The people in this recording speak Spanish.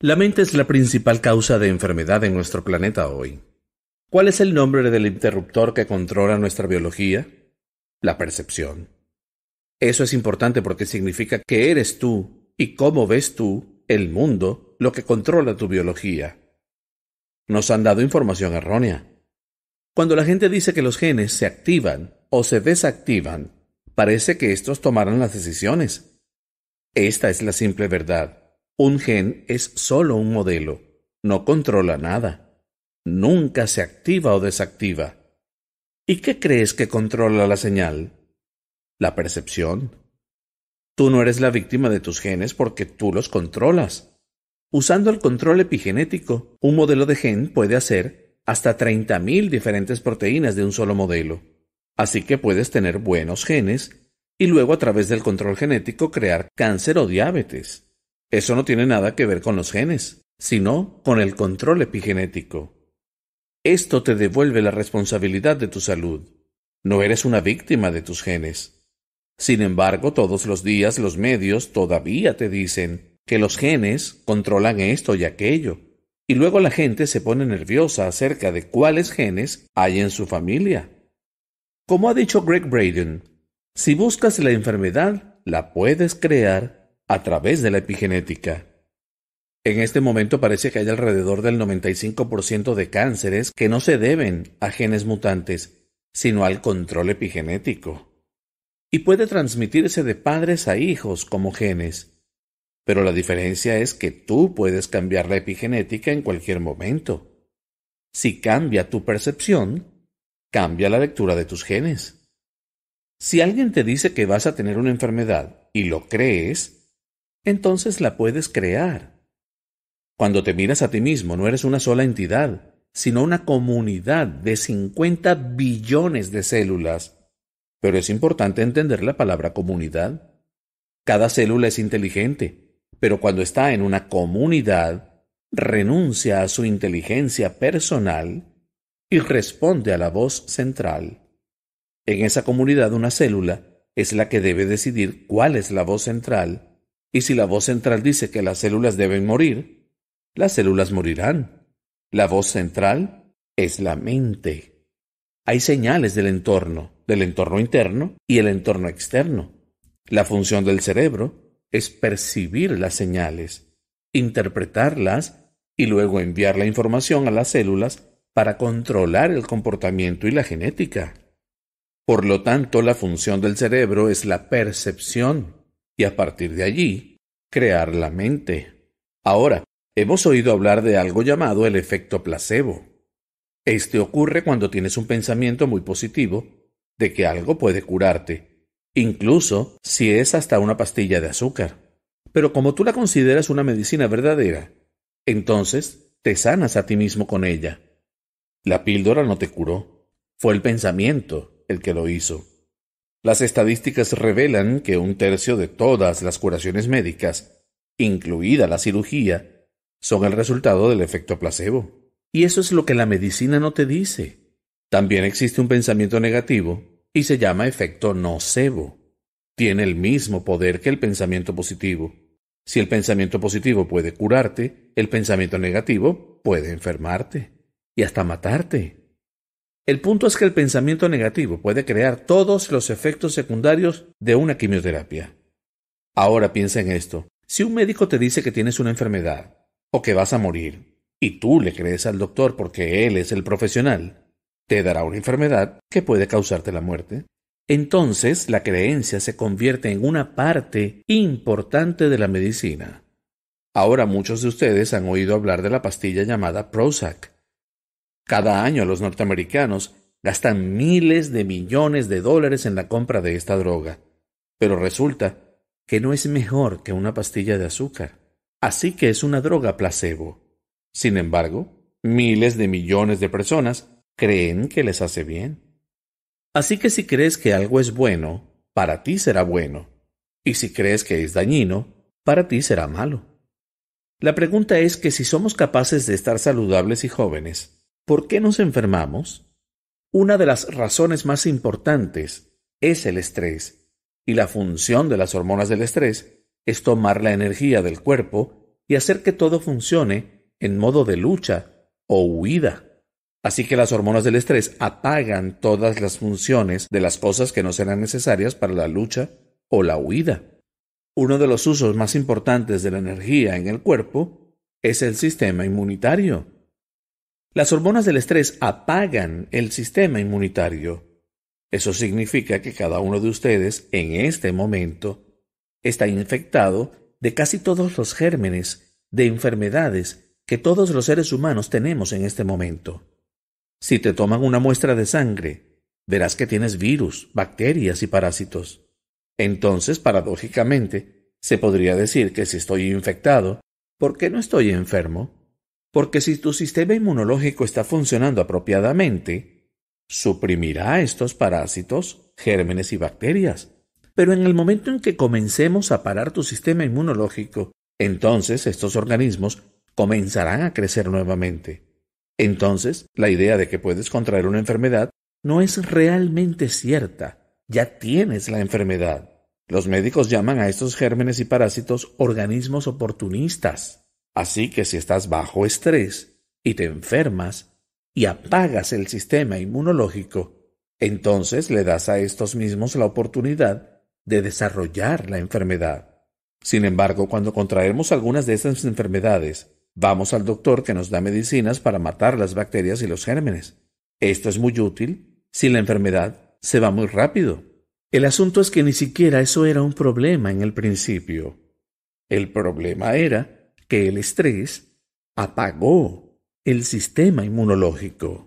La mente es la principal causa de enfermedad en nuestro planeta hoy. ¿Cuál es el nombre del interruptor que controla nuestra biología? La percepción. Eso es importante porque significa que eres tú y cómo ves tú el mundo lo que controla tu biología. Nos han dado información errónea. Cuando la gente dice que los genes se activan o se desactivan, parece que estos tomaron las decisiones. Esta es la simple verdad. Un gen es solo un modelo, no controla nada, nunca se activa o desactiva. ¿Y qué crees que controla la señal? La percepción. Tú no eres la víctima de tus genes porque tú los controlas. Usando el control epigenético, un modelo de gen puede hacer hasta 30.000 diferentes proteínas de un solo modelo. Así que puedes tener buenos genes y luego a través del control genético crear cáncer o diabetes. Eso no tiene nada que ver con los genes, sino con el control epigenético. Esto te devuelve la responsabilidad de tu salud. No eres una víctima de tus genes. Sin embargo, todos los días los medios todavía te dicen que los genes controlan esto y aquello. Y luego la gente se pone nerviosa acerca de cuáles genes hay en su familia. Como ha dicho Greg Braden, si buscas la enfermedad, la puedes crear a través de la epigenética. En este momento parece que hay alrededor del 95% de cánceres que no se deben a genes mutantes, sino al control epigenético. Y puede transmitirse de padres a hijos como genes. Pero la diferencia es que tú puedes cambiar la epigenética en cualquier momento. Si cambia tu percepción, cambia la lectura de tus genes. Si alguien te dice que vas a tener una enfermedad y lo crees, entonces la puedes crear. Cuando te miras a ti mismo, no eres una sola entidad, sino una comunidad de 50 billones de células. Pero es importante entender la palabra comunidad. Cada célula es inteligente, pero cuando está en una comunidad, renuncia a su inteligencia personal y responde a la voz central. En esa comunidad una célula es la que debe decidir cuál es la voz central y si la voz central dice que las células deben morir, las células morirán. La voz central es la mente. Hay señales del entorno, del entorno interno y el entorno externo. La función del cerebro es percibir las señales, interpretarlas y luego enviar la información a las células para controlar el comportamiento y la genética. Por lo tanto, la función del cerebro es la percepción, y a partir de allí crear la mente. Ahora, hemos oído hablar de algo llamado el efecto placebo. Este ocurre cuando tienes un pensamiento muy positivo de que algo puede curarte, incluso si es hasta una pastilla de azúcar. Pero como tú la consideras una medicina verdadera, entonces te sanas a ti mismo con ella. La píldora no te curó, fue el pensamiento el que lo hizo. Las estadísticas revelan que un tercio de todas las curaciones médicas, incluida la cirugía, son el resultado del efecto placebo. Y eso es lo que la medicina no te dice. También existe un pensamiento negativo y se llama efecto nocebo. Tiene el mismo poder que el pensamiento positivo. Si el pensamiento positivo puede curarte, el pensamiento negativo puede enfermarte y hasta matarte. El punto es que el pensamiento negativo puede crear todos los efectos secundarios de una quimioterapia. Ahora piensa en esto. Si un médico te dice que tienes una enfermedad o que vas a morir, y tú le crees al doctor porque él es el profesional, te dará una enfermedad que puede causarte la muerte. Entonces la creencia se convierte en una parte importante de la medicina. Ahora muchos de ustedes han oído hablar de la pastilla llamada Prozac cada año los norteamericanos gastan miles de millones de dólares en la compra de esta droga, pero resulta que no es mejor que una pastilla de azúcar, así que es una droga placebo. Sin embargo, miles de millones de personas creen que les hace bien. Así que si crees que algo es bueno, para ti será bueno, y si crees que es dañino, para ti será malo. La pregunta es que si somos capaces de estar saludables y jóvenes, ¿Por qué nos enfermamos? Una de las razones más importantes es el estrés, y la función de las hormonas del estrés es tomar la energía del cuerpo y hacer que todo funcione en modo de lucha o huida. Así que las hormonas del estrés apagan todas las funciones de las cosas que no serán necesarias para la lucha o la huida. Uno de los usos más importantes de la energía en el cuerpo es el sistema inmunitario las hormonas del estrés apagan el sistema inmunitario. Eso significa que cada uno de ustedes en este momento está infectado de casi todos los gérmenes, de enfermedades que todos los seres humanos tenemos en este momento. Si te toman una muestra de sangre, verás que tienes virus, bacterias y parásitos. Entonces, paradójicamente, se podría decir que si estoy infectado, ¿por qué no estoy enfermo? porque si tu sistema inmunológico está funcionando apropiadamente, suprimirá estos parásitos, gérmenes y bacterias. Pero en el momento en que comencemos a parar tu sistema inmunológico, entonces estos organismos comenzarán a crecer nuevamente. Entonces, la idea de que puedes contraer una enfermedad no es realmente cierta. Ya tienes la enfermedad. Los médicos llaman a estos gérmenes y parásitos organismos oportunistas. Así que si estás bajo estrés y te enfermas y apagas el sistema inmunológico, entonces le das a estos mismos la oportunidad de desarrollar la enfermedad. Sin embargo, cuando contraemos algunas de estas enfermedades, vamos al doctor que nos da medicinas para matar las bacterias y los gérmenes. Esto es muy útil si la enfermedad se va muy rápido. El asunto es que ni siquiera eso era un problema en el principio. El problema era que el estrés apagó el sistema inmunológico.